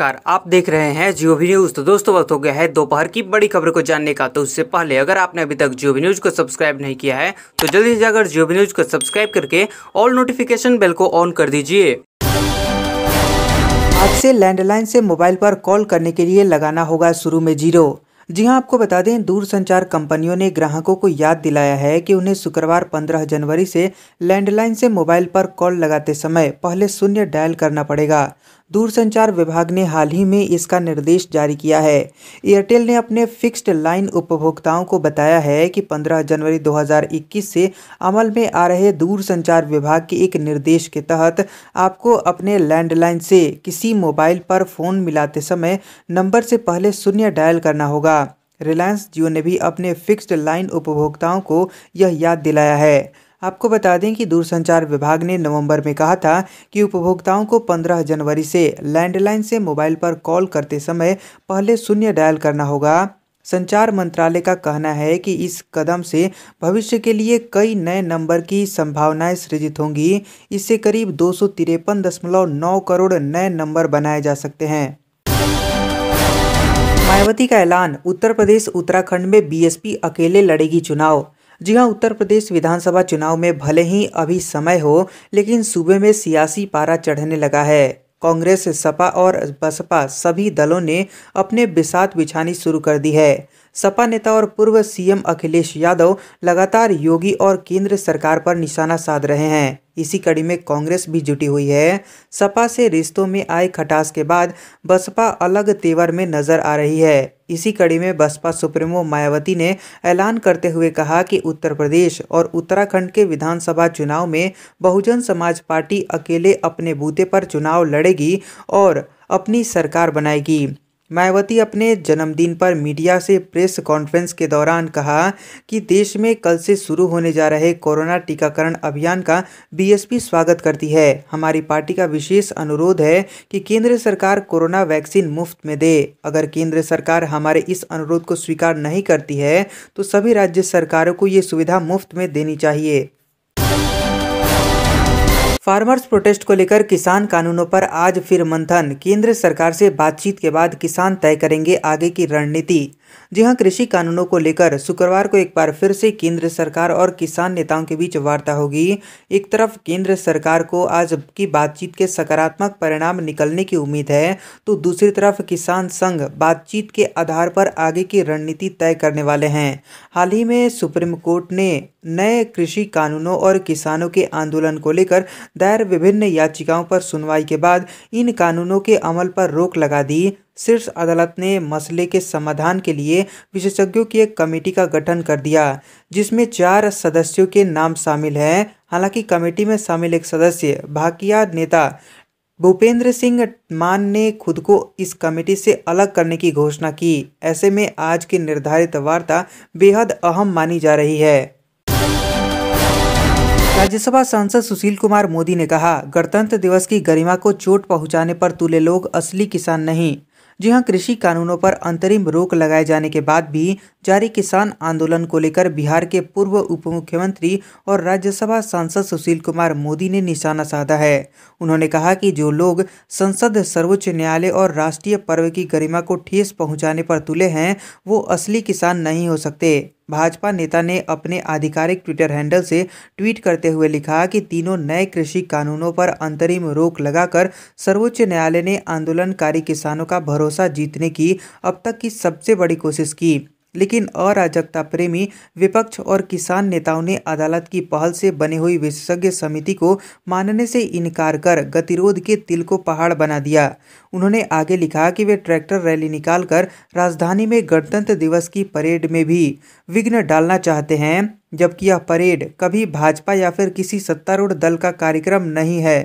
नमस्कार आप देख रहे हैं जियो भी न्यूज़ तो दोस्तों वक्त हो गया है दोपहर की बड़ी खबर को जानने का तो उससे पहले अगर आपने अभी तक जियो भी न्यूज़ को सब्सक्राइब नहीं किया है तो जल्दी से जाकर जियो भी न्यूज़ को सब्सक्राइब करके ऑल नोटिफिकेशन बेल को ऑन कर दीजिए आज से लैंडलाइन से मोबाइल पर कॉल करने के लिए लगाना होगा शुरू में जीरो जी हाँ आपको बता दें दूरसंचार कंपनियों ने ग्राहकों को याद दिलाया है कि उन्हें शुक्रवार 15 जनवरी से लैंडलाइन से मोबाइल पर कॉल लगाते समय पहले शून्य डायल करना पड़ेगा दूरसंचार विभाग ने हाल ही में इसका निर्देश जारी किया है एयरटेल ने अपने फिक्स्ड लाइन उपभोक्ताओं को बताया है कि 15 जनवरी 2021 से अमल में आ रहे दूरसंचार विभाग के एक निर्देश के तहत आपको अपने लैंडलाइन से किसी मोबाइल पर फ़ोन मिलाते समय नंबर से पहले शून्य डायल करना होगा रिलायंस जियो ने भी अपने फिक्स्ड लाइन उपभोक्ताओं को यह याद दिलाया है आपको बता दें कि दूरसंचार विभाग ने नवंबर में कहा था कि उपभोक्ताओं को 15 जनवरी से लैंडलाइन से मोबाइल पर कॉल करते समय पहले शून्य डायल करना होगा संचार मंत्रालय का कहना है कि इस कदम से भविष्य के लिए कई नए नंबर की संभावनाएं सृजित होंगी इससे करीब दो करोड़ नए नंबर बनाए जा सकते हैं मायावती का ऐलान उत्तर प्रदेश उत्तराखंड में बीएसपी अकेले लड़ेगी चुनाव जी हाँ उत्तर प्रदेश विधानसभा चुनाव में भले ही अभी समय हो लेकिन सूबे में सियासी पारा चढ़ने लगा है कांग्रेस सपा और बसपा सभी दलों ने अपने बिसात बिछानी शुरू कर दी है सपा नेता और पूर्व सीएम अखिलेश यादव लगातार योगी और केंद्र सरकार पर निशाना साध रहे हैं इसी कड़ी में कांग्रेस भी जुटी हुई है सपा से रिश्तों में आए खटास के बाद बसपा अलग तेवर में नजर आ रही है इसी कड़ी में बसपा सुप्रीमो मायावती ने ऐलान करते हुए कहा कि उत्तर प्रदेश और उत्तराखंड के विधानसभा चुनाव में बहुजन समाज पार्टी अकेले अपने बूते पर चुनाव लड़ेगी और अपनी सरकार बनाएगी मायावती अपने जन्मदिन पर मीडिया से प्रेस कॉन्फ्रेंस के दौरान कहा कि देश में कल से शुरू होने जा रहे कोरोना टीकाकरण अभियान का बीएसपी स्वागत करती है हमारी पार्टी का विशेष अनुरोध है कि केंद्र सरकार कोरोना वैक्सीन मुफ्त में दे अगर केंद्र सरकार हमारे इस अनुरोध को स्वीकार नहीं करती है तो सभी राज्य सरकारों को ये सुविधा मुफ्त में देनी चाहिए फार्मर्स प्रोटेस्ट को लेकर किसान कानूनों पर आज फिर मंथन केंद्र सरकार से बातचीत के बाद किसान तय करेंगे आगे की रणनीति जी हाँ कृषि कानूनों को लेकर शुक्रवार को एक बार फिर से केंद्र सरकार और किसान नेताओं के बीच वार्ता होगी एक तरफ केंद्र सरकार को आज की बातचीत के सकारात्मक परिणाम निकलने की उम्मीद है तो दूसरी तरफ किसान संघ बातचीत के आधार पर आगे की रणनीति तय करने वाले हैं हाल ही में सुप्रीम कोर्ट ने नए कृषि कानूनों और किसानों के आंदोलन को लेकर दायर विभिन्न याचिकाओं पर सुनवाई के बाद इन कानूनों के अमल पर रोक लगा दी शीर्ष अदालत ने मसले के समाधान के लिए विशेषज्ञों की एक कमेटी का गठन कर दिया जिसमें चार सदस्यों के नाम शामिल हैं हालांकि कमेटी में शामिल एक सदस्य भाकिया नेता भूपेंद्र सिंह मान ने खुद को इस कमेटी से अलग करने की घोषणा की ऐसे में आज की निर्धारित वार्ता बेहद अहम मानी जा रही है राज्यसभा सांसद सुशील कुमार मोदी ने कहा गणतंत्र दिवस की गरिमा को चोट पहुंचाने पर तुले लोग असली किसान नहीं जी हां कृषि कानूनों पर अंतरिम रोक लगाए जाने के बाद भी जारी किसान आंदोलन को लेकर बिहार के पूर्व उप मुख्यमंत्री और राज्यसभा सांसद सुशील कुमार मोदी ने निशाना साधा है उन्होंने कहा कि जो लोग संसद सर्वोच्च न्यायालय और राष्ट्रीय पर्व की गरिमा को ठेस पहुंचाने पर तुले हैं वो असली किसान नहीं हो सकते भाजपा नेता ने अपने आधिकारिक ट्विटर हैंडल से ट्वीट करते हुए लिखा कि तीनों नए कृषि कानूनों पर अंतरिम रोक लगाकर सर्वोच्च न्यायालय ने आंदोलनकारी किसानों का भरोसा जीतने की अब तक की सबसे बड़ी कोशिश की लेकिन अराजकता प्रेमी विपक्ष और किसान नेताओं ने अदालत की पहल से बनी हुई विशेषज्ञ समिति को मानने से इनकार कर गतिरोध के तिल को पहाड़ बना दिया उन्होंने आगे लिखा कि वे ट्रैक्टर रैली निकालकर राजधानी में गणतंत्र दिवस की परेड में भी विघ्न डालना चाहते हैं जबकि यह परेड कभी भाजपा या फिर किसी सत्तारूढ़ दल का कार्यक्रम नहीं है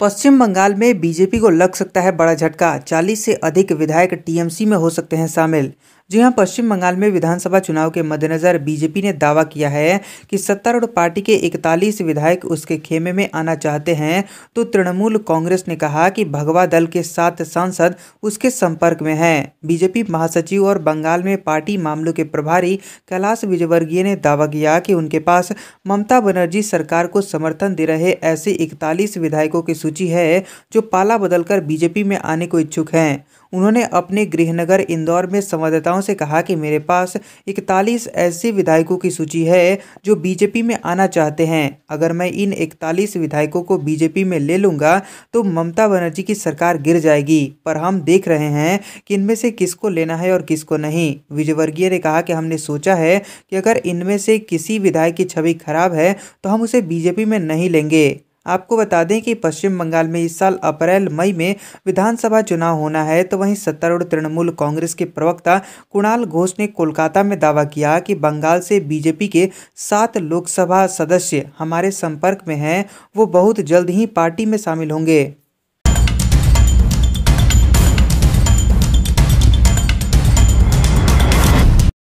पश्चिम बंगाल में बीजेपी को लग सकता है बड़ा झटका 40 से अधिक विधायक टीएमसी में हो सकते हैं शामिल जी हाँ पश्चिम बंगाल में विधानसभा चुनाव के मद्देनजर बीजेपी ने दावा किया है कि सत्तारूढ़ पार्टी के इकतालीस विधायक उसके खेमे में आना चाहते हैं तो तृणमूल कांग्रेस ने कहा कि भगवा दल के सात सांसद उसके संपर्क में हैं बीजेपी महासचिव और बंगाल में पार्टी मामलों के प्रभारी कैलाश विजयवर्गीय ने दावा किया कि उनके पास ममता बनर्जी सरकार को समर्थन दे रहे ऐसे इकतालीस विधायकों की सूची है जो पाला बदलकर बीजेपी में आने को इच्छुक हैं उन्होंने अपने गृहनगर इंदौर में संवाददाताओं नेताओं से कहा कि मेरे पास इकतालीस ऐसे विधायकों की सूची है जो बीजेपी में आना चाहते हैं अगर मैं इन इकतालीस विधायकों को बीजेपी में ले लूँगा तो ममता बनर्जी की सरकार गिर जाएगी पर हम देख रहे हैं कि इनमें से किसको लेना है और किसको नहीं विजयवर्गीय ने कहा कि हमने सोचा है कि अगर इनमें से किसी विधायक की छवि खराब है तो हम उसे बीजेपी में नहीं लेंगे आपको बता दें कि पश्चिम बंगाल में इस साल अप्रैल मई में विधानसभा चुनाव होना है तो वहीं सत्तारूढ़ तृणमूल कांग्रेस के प्रवक्ता कुणाल घोष ने कोलकाता में दावा किया कि बंगाल से बीजेपी के सात लोकसभा सदस्य हमारे संपर्क में हैं वो बहुत जल्द ही पार्टी में शामिल होंगे